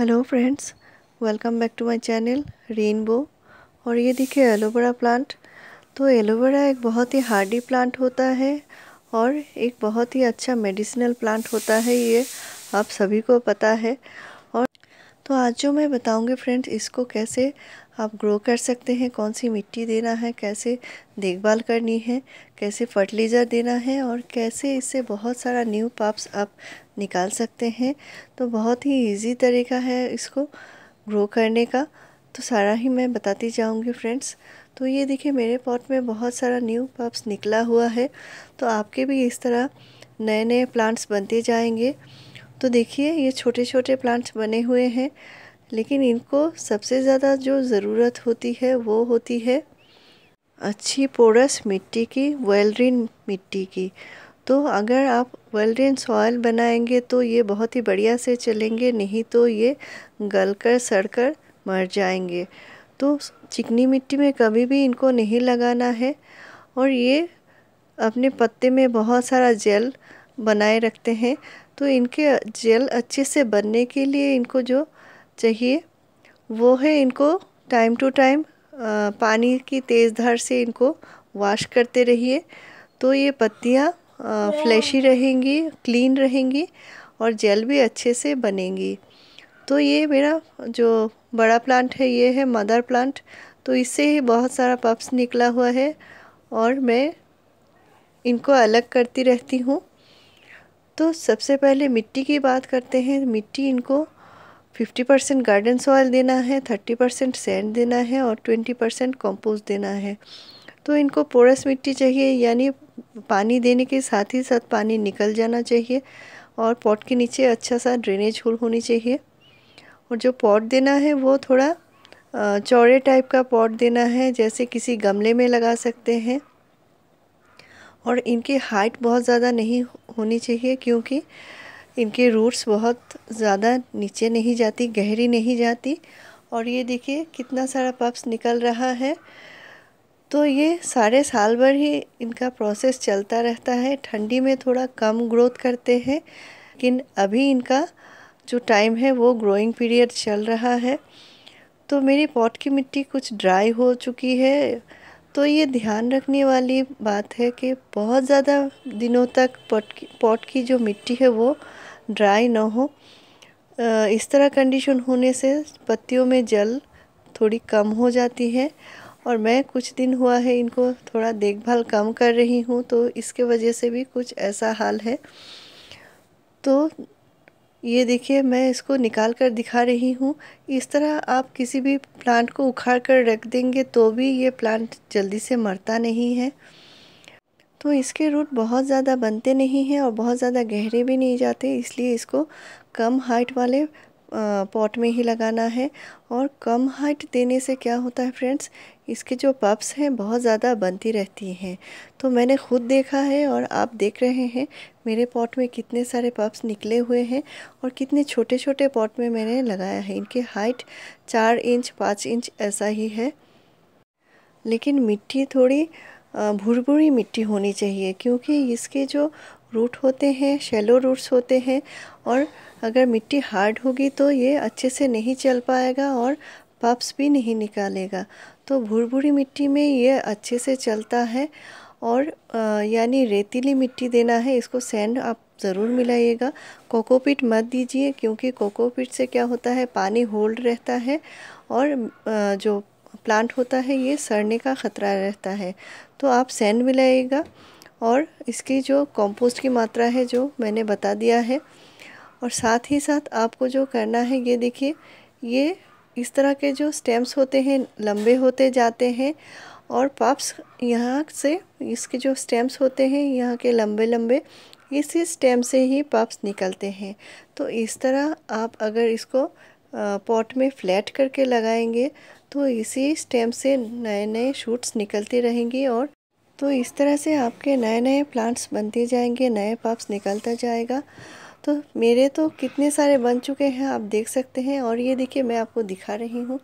hello friends welcome back to my channel Rainbow और ये देखिए एलोवेरा प्लांट तो एलोवेरा एक बहुत ही हार्डी प्लांट होता है और एक बहुत ही अच्छा मेडिसिनल प्लांट होता है ये आप सभी को पता है और तो आज जो मैं बताऊंगी फ्रेंड्स इसको कैसे आप ग्रो कर सकते हैं कौन सी मिट्टी देना है कैसे देखभाल करनी है कैसे फर्टिलाइज़र देना है और कैसे इससे बहुत सारा न्यू पाप्स आप निकाल सकते हैं तो बहुत ही इजी तरीका है इसको ग्रो करने का तो सारा ही मैं बताती जाऊंगी फ्रेंड्स तो ये देखिए मेरे पॉट में बहुत सारा न्यू पप्स निकला हुआ है तो आपके भी इस तरह नए नए प्लांट्स बनते जाएंगे तो देखिए ये छोटे छोटे प्लांट्स बने हुए हैं लेकिन इनको सबसे ज़्यादा जो ज़रूरत होती है वो होती है अच्छी पोरस मिट्टी की वेलरिन मिट्टी की तो अगर आप वेलरिन सॉयल बनाएंगे तो ये बहुत ही बढ़िया से चलेंगे नहीं तो ये गल कर सड़ कर मर जाएंगे तो चिकनी मिट्टी में कभी भी इनको नहीं लगाना है और ये अपने पत्ते में बहुत सारा जेल बनाए रखते हैं तो इनके जेल अच्छे से बनने के लिए इनको जो चाहिए वो है इनको टाइम टू टाइम पानी की तेज़ धार से इनको वॉश करते रहिए तो ये पत्तियाँ फ्लैशी रहेंगी क्लीन रहेंगी और जेल भी अच्छे से बनेंगी तो ये मेरा जो बड़ा प्लांट है ये है मदर प्लांट तो इससे ही बहुत सारा पप्स निकला हुआ है और मैं इनको अलग करती रहती हूँ तो सबसे पहले मिट्टी की बात करते हैं मिट्टी इनको फिफ्टी परसेंट गार्डन सॉयल देना है थर्टी परसेंट सेंड देना है और ट्वेंटी परसेंट कॉम्पोस्ट देना है तो इनको पोरस मिट्टी चाहिए यानी पानी देने के साथ ही साथ पानी निकल जाना चाहिए और पॉट के नीचे अच्छा सा ड्रेनेज होल होनी चाहिए और जो पॉट देना है वो थोड़ा चौड़े टाइप का पॉट देना है जैसे किसी गमले में लगा सकते हैं और इनकी हाइट बहुत ज़्यादा नहीं होनी चाहिए क्योंकि इनके रूट्स बहुत ज़्यादा नीचे नहीं जाती गहरी नहीं जाती और ये देखिए कितना सारा पप्स निकल रहा है तो ये सारे साल भर ही इनका प्रोसेस चलता रहता है ठंडी में थोड़ा कम ग्रोथ करते हैं लेकिन अभी इनका जो टाइम है वो ग्रोइंग पीरियड चल रहा है तो मेरी पॉट की मिट्टी कुछ ड्राई हो चुकी है तो ये ध्यान रखने वाली बात है कि बहुत ज़्यादा दिनों तक पॉट की पॉट की जो मिट्टी है वो ड्राई ना हो इस तरह कंडीशन होने से पत्तियों में जल थोड़ी कम हो जाती है और मैं कुछ दिन हुआ है इनको थोड़ा देखभाल कम कर रही हूँ तो इसके वजह से भी कुछ ऐसा हाल है तो ये देखिए मैं इसको निकाल कर दिखा रही हूँ इस तरह आप किसी भी प्लांट को उखाड़ कर रख देंगे तो भी ये प्लांट जल्दी से मरता नहीं है तो इसके रूट बहुत ज़्यादा बनते नहीं हैं और बहुत ज़्यादा गहरे भी नहीं जाते इसलिए इसको कम हाइट वाले पॉट में ही लगाना है और कम हाइट देने से क्या होता है फ्रेंड्स इसके जो पप्स हैं बहुत ज़्यादा बनती रहती हैं तो मैंने खुद देखा है और आप देख रहे हैं मेरे पॉट में कितने सारे पप्स निकले हुए हैं और कितने छोटे छोटे पॉट में मैंने लगाया है इनकी हाइट चार इंच पाँच इंच ऐसा ही है लेकिन मिट्टी थोड़ी भुरभुरी मिट्टी होनी चाहिए क्योंकि इसके जो रूट होते हैं शेलो रूट्स होते हैं और अगर मिट्टी हार्ड होगी तो ये अच्छे से नहीं चल पाएगा और पप्स भी नहीं निकालेगा तो भुरभुरी मिट्टी में ये अच्छे से चलता है और यानी रेतीली मिट्टी देना है इसको सैंड आप ज़रूर मिलाइएगा कोकोपीट मत दीजिए क्योंकि कोकोपीट से क्या होता है पानी होल्ड रहता है और जो प्लांट होता है ये सड़ने का ख़तरा रहता है तो आप सैंड मिलाइएगा और इसकी जो कंपोस्ट की मात्रा है जो मैंने बता दिया है और साथ ही साथ आपको जो करना है ये देखिए ये इस तरह के जो स्टेम्स होते हैं लंबे होते जाते हैं और पाप्स यहाँ से इसके जो स्टेम्स होते हैं यहाँ के लंबे लंबे इसी स्टेम से ही पाप्स निकलते हैं तो इस तरह आप अगर इसको पॉट में फ्लैट करके लगाएंगे तो इसी स्टेम से नए नए शूट्स निकलते रहेंगे और तो इस तरह से आपके नए नए प्लांट्स बनते जाएंगे नए पप्स निकलता जाएगा तो मेरे तो कितने सारे बन चुके हैं आप देख सकते हैं और ये देखिए मैं आपको दिखा रही हूँ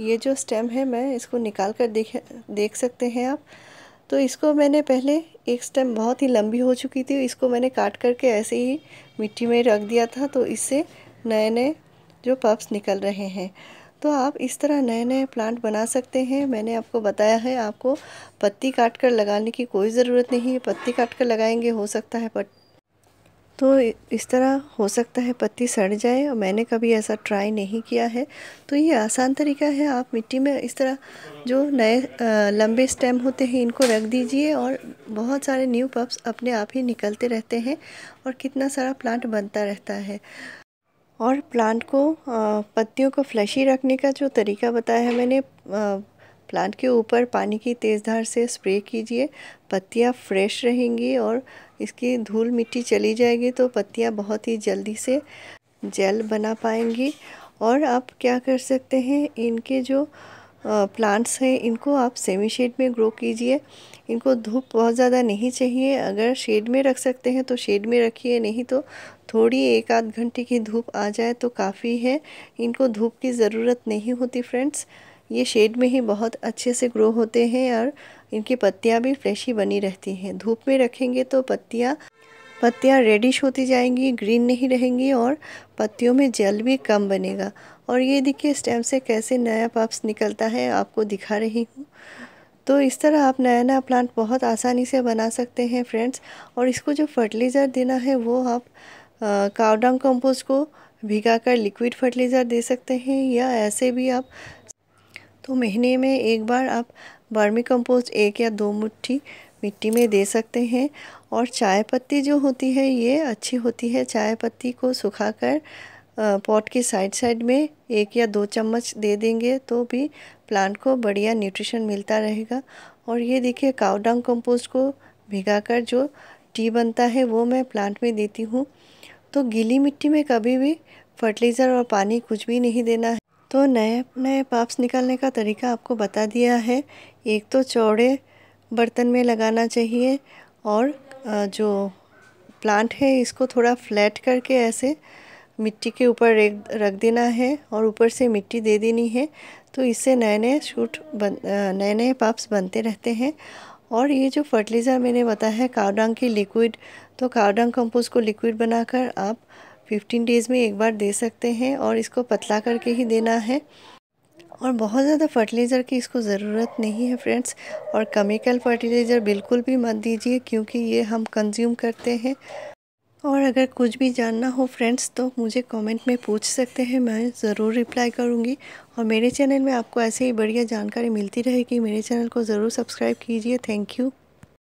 ये जो स्टेम है मैं इसको निकाल कर देख देख सकते हैं आप तो इसको मैंने पहले एक स्टेम बहुत ही लंबी हो चुकी थी इसको मैंने काट करके ऐसे ही मिट्टी में रख दिया था तो इससे नए नए जो पप्स निकल रहे हैं तो आप इस तरह नए नए प्लांट बना सकते हैं मैंने आपको बताया है आपको पत्ती काट कर लगाने की कोई ज़रूरत नहीं है पत्ती काट कर लगाएंगे हो सकता है पट तो इस तरह हो सकता है पत्ती सड़ जाए और मैंने कभी ऐसा ट्राई नहीं किया है तो ये आसान तरीका है आप मिट्टी में इस तरह जो नए लंबे स्टेम होते हैं इनको रख दीजिए और बहुत सारे न्यू पप्स अपने आप ही निकलते रहते हैं और कितना सारा प्लांट बनता रहता है और प्लांट को पत्तियों को फ्लैशी रखने का जो तरीका बताया है मैंने प्लांट के ऊपर पानी की तेज़ धार से स्प्रे कीजिए पत्तियाँ फ्रेश रहेंगी और इसकी धूल मिट्टी चली जाएगी तो पत्तियाँ बहुत ही जल्दी से जेल बना पाएंगी और आप क्या कर सकते हैं इनके जो प्लांट्स हैं इनको आप सेमी शेड में ग्रो कीजिए इनको धूप बहुत ज़्यादा नहीं चाहिए अगर शेड में रख सकते हैं तो शेड में रखिए नहीं तो थोड़ी एक आध घंटे की धूप आ जाए तो काफ़ी है इनको धूप की ज़रूरत नहीं होती फ्रेंड्स ये शेड में ही बहुत अच्छे से ग्रो होते हैं और इनकी पत्तियाँ भी फ्रेश ही बनी रहती हैं धूप में रखेंगे तो पत्तियाँ पत्तियाँ रेडिश होती जाएंगी ग्रीन नहीं रहेंगी और पत्तियों में जल भी कम बनेगा और ये देखिए स्टेम से कैसे नया पप्स निकलता है आपको दिखा रही हूँ तो इस तरह आप नया नया प्लांट बहुत आसानी से बना सकते हैं फ्रेंड्स और इसको जो फर्टिलाइज़र देना है वो आप कावडांग कंपोस्ट को भिगा कर लिक्विड फर्टिलाइज़र दे सकते हैं या ऐसे भी आप तो महीने में एक बार आप बर्मी कंपोस्ट एक या दो मुट्ठी मिट्टी में दे सकते हैं और चाय पत्ती जो होती है ये अच्छी होती है चाय पत्ती को सुखाकर पॉट के साइड साइड में एक या दो चम्मच दे देंगे तो भी प्लांट को बढ़िया न्यूट्रिशन मिलता रहेगा और ये देखिए कावडांग कंपोस्ट को भिगाकर जो टी बनता है वो मैं प्लांट में देती हूँ तो गीली मिट्टी में कभी भी फर्टिलाइज़र और पानी कुछ भी नहीं देना है तो नए नए पाप्स निकालने का तरीका आपको बता दिया है एक तो चौड़े बर्तन में लगाना चाहिए और जो प्लांट है इसको थोड़ा फ्लैट करके ऐसे मिट्टी के ऊपर रख देना है और ऊपर से मिट्टी दे देनी है तो इससे नए नए शूट बन नए नए पाप्स बनते रहते हैं और ये जो फर्टिलाइज़र मैंने बताया है कावडांग की लिक्विड तो कावडांग कंपोस्ट को लिक्विड बनाकर आप 15 डेज़ में एक बार दे सकते हैं और इसको पतला करके ही देना है और बहुत ज़्यादा फर्टिलाइज़र की इसको ज़रूरत नहीं है फ्रेंड्स और केमिकल फर्टिलाइज़र बिल्कुल भी मत दीजिए क्योंकि ये हम कंज्यूम करते हैं और अगर कुछ भी जानना हो फ्रेंड्स तो मुझे कमेंट में पूछ सकते हैं मैं ज़रूर रिप्लाई करूँगी और मेरे चैनल में आपको ऐसे ही बढ़िया जानकारी मिलती रहेगी मेरे चैनल को ज़रूर सब्सक्राइब कीजिए थैंक यू